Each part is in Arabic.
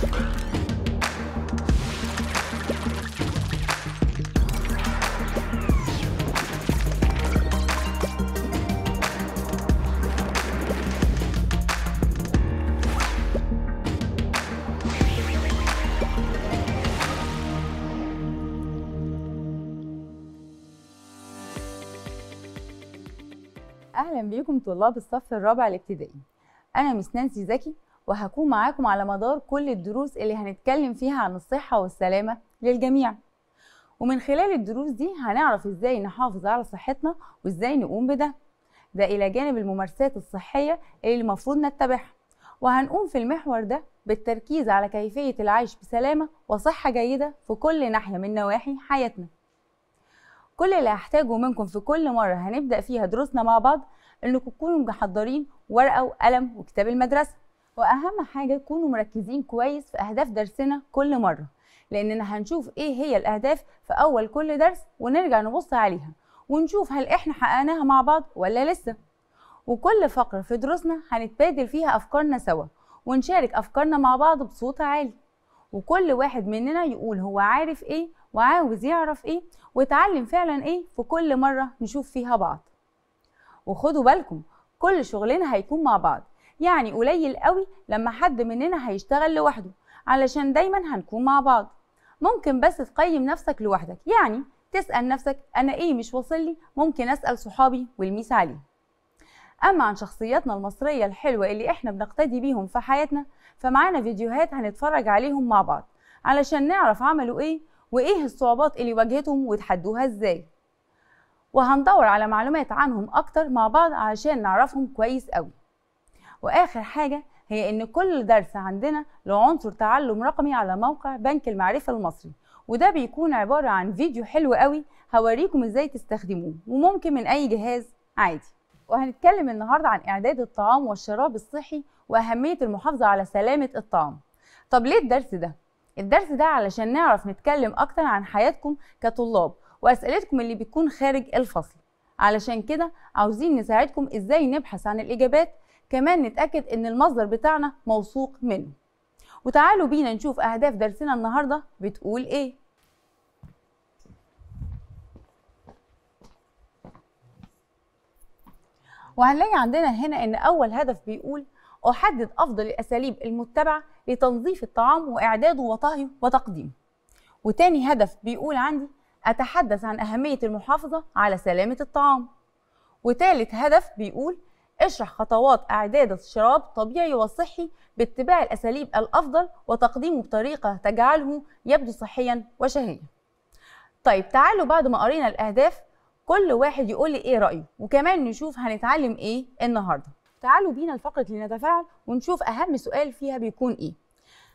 اهلا بيكم طلاب الصف الرابع الابتدائي انا مش نانسي زكي وهكون معاكم على مدار كل الدروس اللي هنتكلم فيها عن الصحة والسلامة للجميع ومن خلال الدروس دي هنعرف ازاي نحافظ على صحتنا وازاي نقوم بده ده الى جانب الممارسات الصحية اللي المفروض نتبعها وهنقوم في المحور ده بالتركيز على كيفية العيش بسلامة وصحة جيدة في كل ناحية من نواحي حياتنا كل اللي هحتاجه منكم في كل مرة هنبدأ فيها دروسنا مع بعض انكم تكونوا محضرين ورقة وقلم وكتاب المدرسة واهم حاجه تكونوا مركزين كويس في اهداف درسنا كل مره لاننا هنشوف ايه هي الاهداف في اول كل درس ونرجع نبص عليها ونشوف هل احنا حققناها مع بعض ولا لسه وكل فقره في دروسنا هنتبادل فيها افكارنا سوا ونشارك افكارنا مع بعض بصوت عالي وكل واحد مننا يقول هو عارف ايه وعاوز يعرف ايه واتعلم فعلا ايه في كل مره نشوف فيها بعض وخدوا بالكم كل شغلنا هيكون مع بعض يعني قليل قوي لما حد مننا هيشتغل لوحده علشان دايما هنكون مع بعض ممكن بس تقيم نفسك لوحدك يعني تسأل نفسك أنا إيه مش واصل لي ممكن أسأل صحابي والميس عليه أما عن شخصياتنا المصرية الحلوة اللي إحنا بنقتدي بيهم في حياتنا فمعانا فيديوهات هنتفرج عليهم مع بعض علشان نعرف عملوا إيه وإيه الصعوبات اللي واجهتهم وتحدوها إزاي وهندور على معلومات عنهم أكتر مع بعض علشان نعرفهم كويس أوي واخر حاجه هي ان كل درس عندنا له عنصر تعلم رقمي على موقع بنك المعرفه المصري وده بيكون عباره عن فيديو حلو قوي هوريكم ازاي تستخدموه وممكن من اي جهاز عادي وهنتكلم النهارده عن اعداد الطعام والشراب الصحي واهميه المحافظه على سلامه الطعام طب ليه الدرس ده الدرس ده علشان نعرف نتكلم اكتر عن حياتكم كطلاب واسئلتكم اللي بتكون خارج الفصل علشان كده عاوزين نساعدكم ازاي نبحث عن الاجابات كمان نتاكد ان المصدر بتاعنا موثوق منه وتعالوا بينا نشوف اهداف درسنا النهارده بتقول ايه وهنلاقي عندنا هنا ان اول هدف بيقول احدد افضل الاساليب المتبعه لتنظيف الطعام واعداده وطهيه وتقديمه وتاني هدف بيقول عندي أتحدث عن أهمية المحافظة على سلامة الطعام وثالث هدف بيقول اشرح خطوات إعداد الشراب الطبيعي والصحي باتباع الأساليب الأفضل وتقديمه بطريقة تجعله يبدو صحيا وشهيا طيب تعالوا بعد ما قرينا الأهداف كل واحد يقول لي إيه رأيه وكمان نشوف هنتعلم إيه النهاردة تعالوا بينا لفقرة لنتفاعل ونشوف أهم سؤال فيها بيكون إيه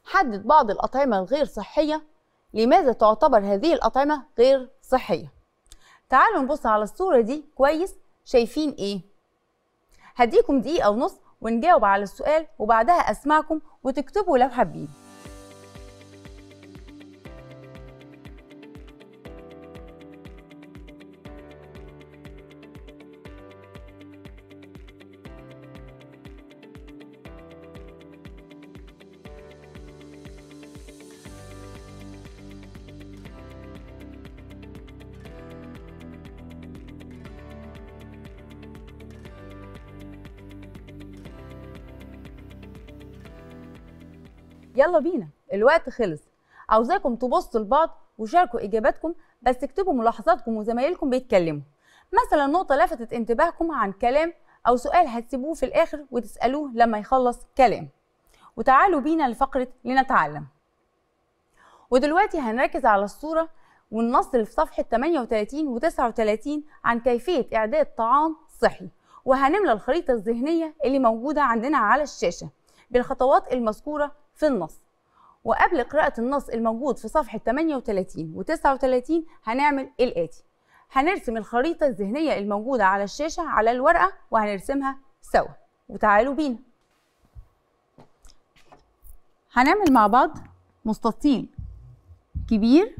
حدد بعض الأطعمة الغير صحية لماذا تعتبر هذه الأطعمة غير صحية تعالوا نبص على الصورة دي كويس شايفين إيه هديكم دقيقة ونص ونجاوب على السؤال وبعدها أسمعكم وتكتبوا لو حابين يلا بينا الوقت خلص عاوزاكم تبصوا لبعض وشاركوا اجاباتكم بس اكتبوا ملاحظاتكم وزمايلكم بيتكلموا مثلا نقطه لفتت انتباهكم عن كلام او سؤال هتسيبوه في الاخر وتسالوه لما يخلص كلام وتعالوا بينا لفقره لنتعلم ودلوقتي هنركز على الصوره والنص اللي في صفحه 38 و 39 عن كيفيه اعداد طعام صحي وهنملى الخريطه الذهنيه اللي موجوده عندنا على الشاشه بالخطوات المذكوره في النص وقبل قراءة النص الموجود في صفحة 38 و 39 هنعمل الآتي هنرسم الخريطة الذهنية الموجودة على الشاشة على الورقة وهنرسمها سوا وتعالوا بينا هنعمل مع بعض مستطيل كبير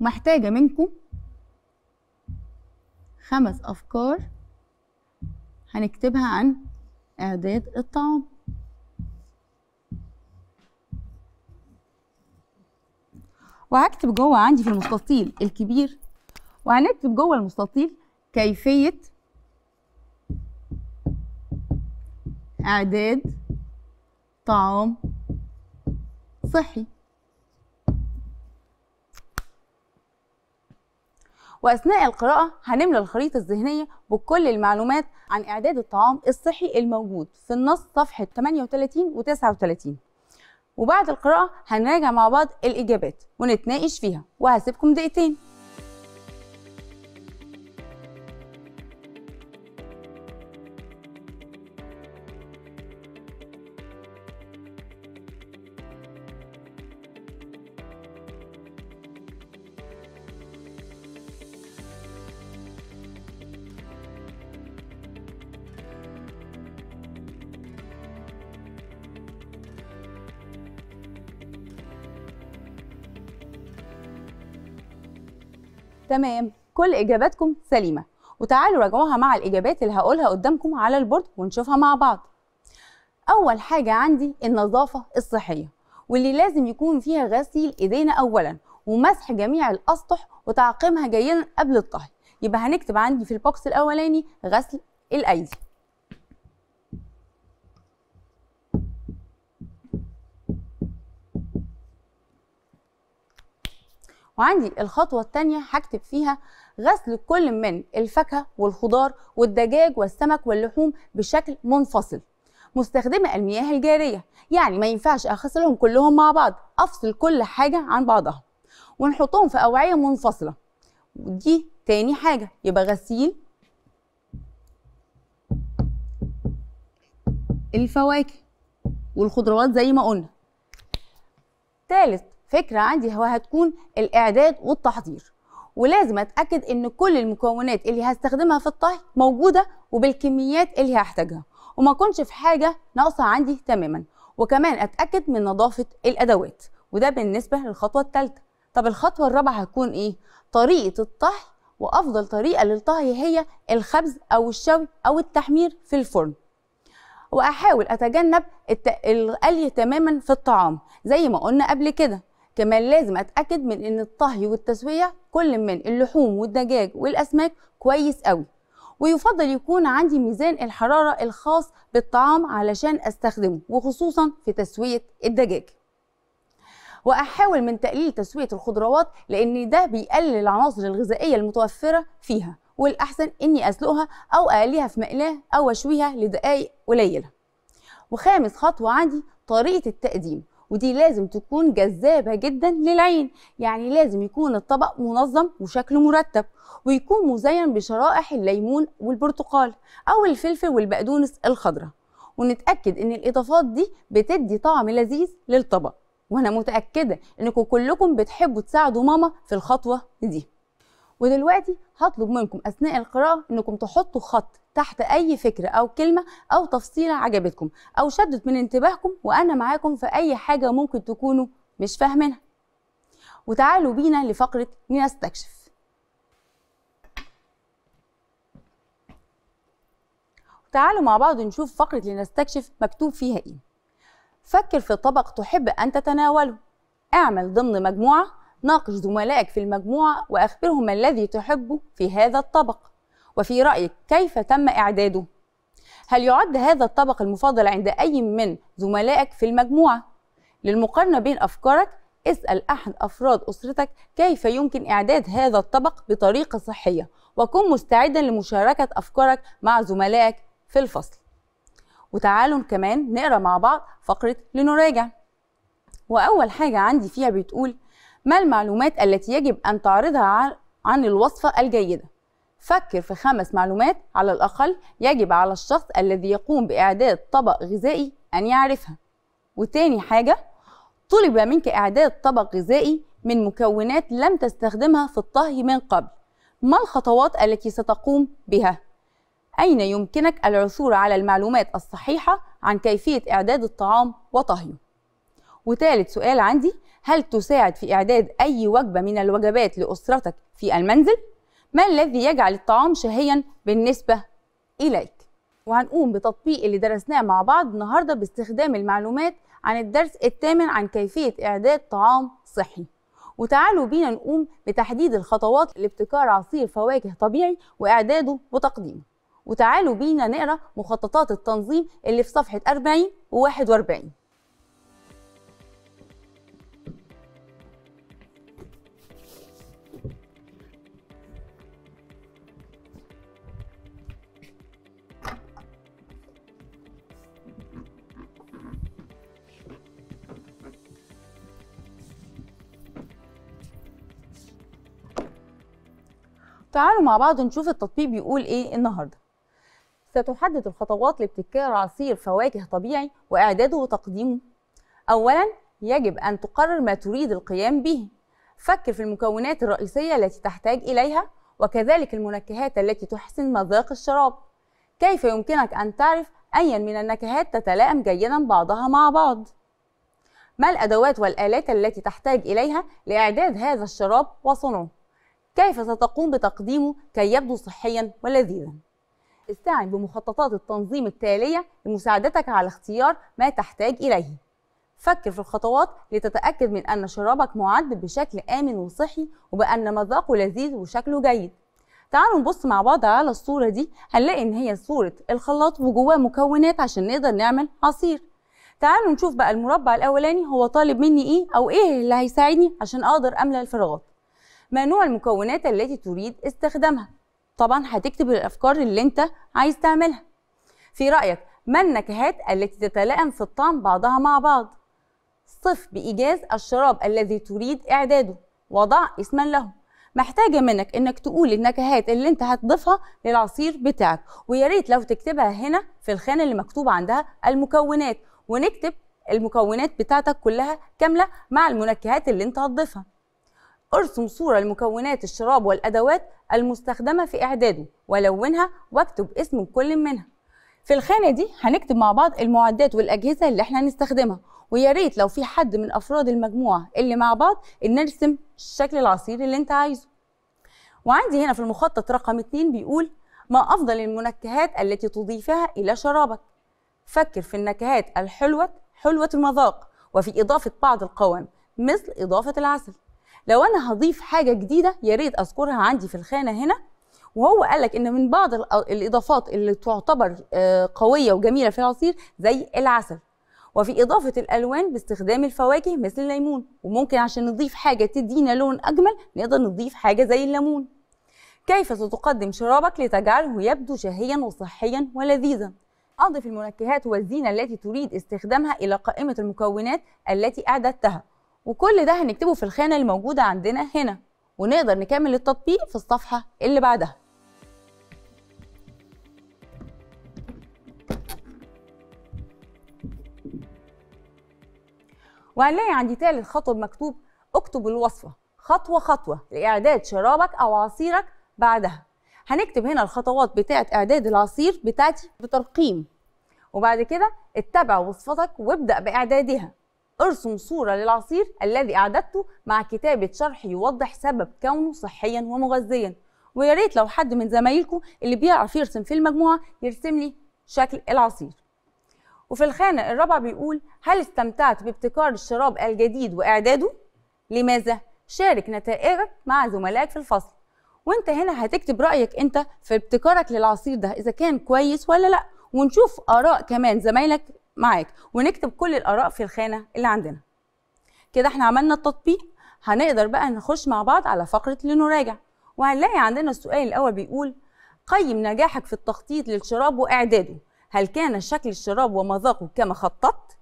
محتاجة منكم خمس أفكار هنكتبها عن إعداد الطعام وهكتب جوه عندي في المستطيل الكبير وهنكتب جوه المستطيل كيفية إعداد طعام صحي وأثناء القراءة هنملى الخريطة الذهنية بكل المعلومات عن إعداد الطعام الصحي الموجود في النص صفحة 38 و 39 وبعد القراءة هنراجع مع بعض الإجابات ونتناقش فيها وهسيبكم دقيقتين تمام كل اجاباتكم سليمه وتعالوا راجعوها مع الاجابات اللي هقولها قدامكم على البورد ونشوفها مع بعض اول حاجه عندي النظافه الصحيه واللي لازم يكون فيها غسيل ايدينا اولا ومسح جميع الاسطح وتعقيمها جيدا قبل الطهي يبقى هنكتب عندي في البوكس الاولاني غسل الايدي وعندي الخطوه الثانيه هكتب فيها غسل كل من الفاكهه والخضار والدجاج والسمك واللحوم بشكل منفصل مستخدمه المياه الجاريه يعني ما ينفعش اغسلهم كلهم مع بعض افصل كل حاجه عن بعضها ونحطهم في اوعيه منفصله ودي تاني حاجه يبقى غسيل الفواكه والخضروات زي ما قلنا تالت فكره عندي هو هتكون الاعداد والتحضير ولازم اتاكد ان كل المكونات اللي هستخدمها في الطهي موجوده وبالكميات اللي هحتاجها وما اكونش في حاجه ناقصه عندي تماما وكمان اتاكد من نظافه الادوات وده بالنسبه للخطوه الثالثه طب الخطوه الرابعه هتكون ايه طريقه الطهي وافضل طريقه للطهي هي الخبز او الشوي او التحمير في الفرن واحاول اتجنب القلي تماما في الطعام زي ما قلنا قبل كده كمان لازم اتاكد من ان الطهي والتسويه كل من اللحوم والدجاج والاسماك كويس قوي ويفضل يكون عندي ميزان الحراره الخاص بالطعام علشان استخدمه وخصوصا في تسويه الدجاج واحاول من تقليل تسويه الخضروات لان ده بيقلل العناصر الغذائيه المتوفره فيها والاحسن اني اسلقها او اقليها في مقلاه او اشويها لدقائق قليله وخامس خطوه عندي طريقه التقديم ودي لازم تكون جذابة جدا للعين يعني لازم يكون الطبق منظم وشكله مرتب ويكون مزين بشرائح الليمون والبرتقال أو الفلفل والبقدونس الخضراء ونتأكد إن الإضافات دي بتدي طعم لذيذ للطبق وأنا متأكدة إنكم كلكم بتحبوا تساعدوا ماما في الخطوة دي ودلوقتي هطلب منكم اثناء القراءه انكم تحطوا خط تحت اي فكره او كلمه او تفصيله عجبتكم او شدت من انتباهكم وانا معاكم في اي حاجه ممكن تكونوا مش فاهمينها وتعالوا بينا لفقره لنستكشف تعالوا مع بعض نشوف فقره لنستكشف مكتوب فيها ايه فكر في طبق تحب ان تتناوله اعمل ضمن مجموعه ناقش زملائك في المجموعة وأخبرهم ما الذي تحبه في هذا الطبق وفي رأيك كيف تم إعداده؟ هل يعد هذا الطبق المفضل عند أي من زملائك في المجموعة؟ للمقارنة بين أفكارك اسأل أحد أفراد أسرتك كيف يمكن إعداد هذا الطبق بطريقة صحية وكن مستعدا لمشاركة أفكارك مع زملائك في الفصل وتعالوا كمان نقرأ مع بعض فقرة لنراجع وأول حاجة عندي فيها بتقول ما المعلومات التي يجب أن تعرضها عن الوصفة الجيدة؟ فكر في خمس معلومات على الأقل يجب على الشخص الذي يقوم بإعداد طبق غذائي أن يعرفها وتاني حاجة طلب منك إعداد طبق غذائي من مكونات لم تستخدمها في الطهي من قبل ما الخطوات التي ستقوم بها؟ أين يمكنك العثور على المعلومات الصحيحة عن كيفية إعداد الطعام وطهيه؟ وثالث سؤال عندي هل تساعد في إعداد أي وجبة من الوجبات لأسرتك في المنزل؟ ما الذي يجعل الطعام شهيا بالنسبة إليك؟ وهنقوم بتطبيق اللي درسناه مع بعض النهارده باستخدام المعلومات عن الدرس الثامن عن كيفية إعداد طعام صحي وتعالوا بينا نقوم بتحديد الخطوات لابتكار عصير فواكه طبيعي وإعداده وتقديمه وتعالوا بينا نقرأ مخططات التنظيم اللي في صفحة 40 و 41 تعالوا مع بعض نشوف التطبيق بيقول ايه النهارده ستحدد الخطوات لابتكار عصير فواكه طبيعي واعداده وتقديمه اولا يجب ان تقرر ما تريد القيام به فكر في المكونات الرئيسيه التي تحتاج اليها وكذلك المنكهات التي تحسن مذاق الشراب كيف يمكنك ان تعرف ايا من النكهات تتلائم جيدا بعضها مع بعض ما الادوات والالات التي تحتاج اليها لاعداد هذا الشراب وصنعه كيف ستقوم بتقديمه كي يبدو صحيا ولذيذا استعن بمخططات التنظيم التالية لمساعدتك على اختيار ما تحتاج إليه فكر في الخطوات لتتأكد من أن شرابك معد بشكل آمن وصحي وبأن مذاقه لذيذ وشكله جيد تعالوا نبص مع بعض على الصورة دي هنلاقي إن هي صورة الخلاط وجواه مكونات عشان نقدر نعمل عصير تعالوا نشوف بقى المربع الأولاني هو طالب مني إيه أو إيه اللي هيساعدني عشان أقدر أملى الفراغات ما نوع المكونات التي تريد استخدامها طبعا هتكتب الافكار اللي انت عايز تعملها في رايك ما النكهات التي تتلائم في الطعم بعضها مع بعض صف بايجاز الشراب الذي تريد اعداده وضع اسما له محتاجة منك انك تقول النكهات اللي انت هتضيفها للعصير بتاعك ويا ريت لو تكتبها هنا في الخانة اللي مكتوب عندها المكونات ونكتب المكونات بتاعتك كلها كاملة مع المنكهات اللي انت هتضيفها ارسم صورة لمكونات الشراب والأدوات المستخدمة في إعداده ولونها واكتب اسم كل منها في الخانة دي هنكتب مع بعض المعدات والأجهزة اللي احنا هنستخدمها ويا ريت لو في حد من أفراد المجموعة اللي مع بعض إن نرسم شكل العصير اللي انت عايزه وعندي هنا في المخطط رقم 2 بيقول ما أفضل المنكهات التي تضيفها إلى شرابك فكر في النكهات الحلوة حلوة المذاق وفي إضافة بعض القوام مثل إضافة العسل لو انا هضيف حاجه جديده يا ريت اذكرها عندي في الخانه هنا وهو قال لك ان من بعض الاضافات اللي تعتبر آه، قويه وجميله في العصير زي العسل وفي اضافه الالوان باستخدام الفواكه مثل الليمون وممكن عشان نضيف حاجه تدينا لون اجمل نقدر نضيف حاجه زي الليمون كيف ستقدم شرابك لتجعله يبدو شهيا وصحيا ولذيذا اضف المنكهات والزينه التي تريد استخدامها الى قائمه المكونات التي اعددتها وكل ده هنكتبه في الخانة الموجودة عندنا هنا ونقدر نكمل التطبيق في الصفحة اللي بعدها وهنلاقي عندي تالت خطوة مكتوب اكتب الوصفة خطوة خطوة لإعداد شرابك أو عصيرك بعدها هنكتب هنا الخطوات بتاعة إعداد العصير بتاعتي بترقيم وبعد كده اتبع وصفتك وابدأ بإعدادها ارسم صورة للعصير الذي أعددته مع كتابة شرح يوضح سبب كونه صحيا ومغذيا ويا ريت لو حد من زمايلكم اللي بيعرف يرسم في المجموعة يرسم لي شكل العصير وفي الخانة الرابعة بيقول هل استمتعت بابتكار الشراب الجديد وإعداده؟ لماذا؟ شارك نتائجك مع زملائك في الفصل وانت هنا هتكتب رأيك انت في ابتكارك للعصير ده إذا كان كويس ولا لأ ونشوف آراء كمان زمايلك معاك ونكتب كل الاراء في الخانه اللي عندنا كده احنا عملنا التطبيق هنقدر بقى نخش مع بعض على فقره لنراجع وهنلاقي عندنا السؤال الاول بيقول قيم نجاحك في التخطيط للشراب واعداده هل كان شكل الشراب ومذاقه كما خططت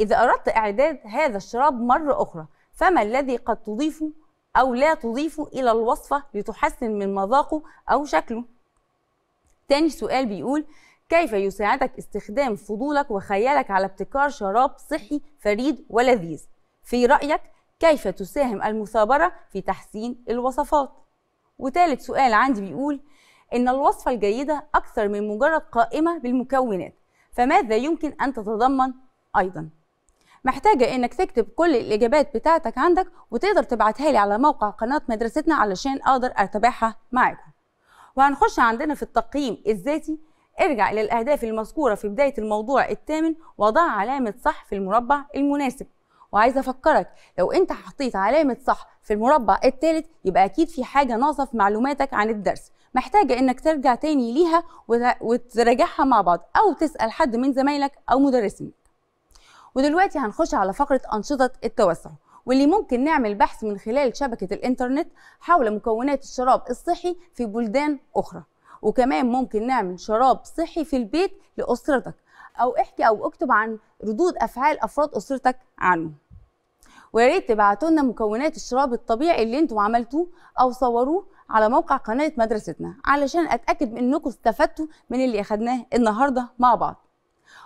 اذا اردت اعداد هذا الشراب مره اخرى فما الذي قد تضيفه او لا تضيفه الى الوصفه لتحسن من مذاقه او شكله تاني سؤال بيقول كيف يساعدك استخدام فضولك وخيالك على ابتكار شراب صحي فريد ولذيذ في رأيك كيف تساهم المثابرة في تحسين الوصفات وثالث سؤال عندي بيقول إن الوصفة الجيدة أكثر من مجرد قائمة بالمكونات فماذا يمكن أن تتضمن أيضا محتاجة إنك تكتب كل الإجابات بتاعتك عندك وتقدر تبعتها لي على موقع قناة مدرستنا علشان أقدر أتابعها معاكم وهنخش عندنا في التقييم الذاتي ارجع إلى الأهداف المذكورة في بداية الموضوع الثامن وضع علامة صح في المربع المناسب وعايزه افكرك لو انت حطيت علامه صح في المربع الثالث يبقى اكيد في حاجه ناقصه في معلوماتك عن الدرس محتاجه انك ترجع تاني ليها وتراجعها مع بعض او تسال حد من زمايلك او مدرسينك ودلوقتي هنخش على فقره انشطه التوسع واللي ممكن نعمل بحث من خلال شبكه الانترنت حول مكونات الشراب الصحي في بلدان اخرى وكمان ممكن نعمل شراب صحي في البيت لاسرتك او احكي او اكتب عن ردود افعال افراد اسرتك عنه ويا ريت تبعتوا لنا مكونات الشراب الطبيعي اللي انتم عملتوه او صوروه على موقع قناه مدرستنا علشان اتاكد من انكم استفدتوا من اللي اخدناه النهارده مع بعض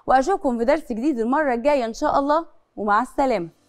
واشوفكم في درس جديد المره الجايه ان شاء الله ومع السلامه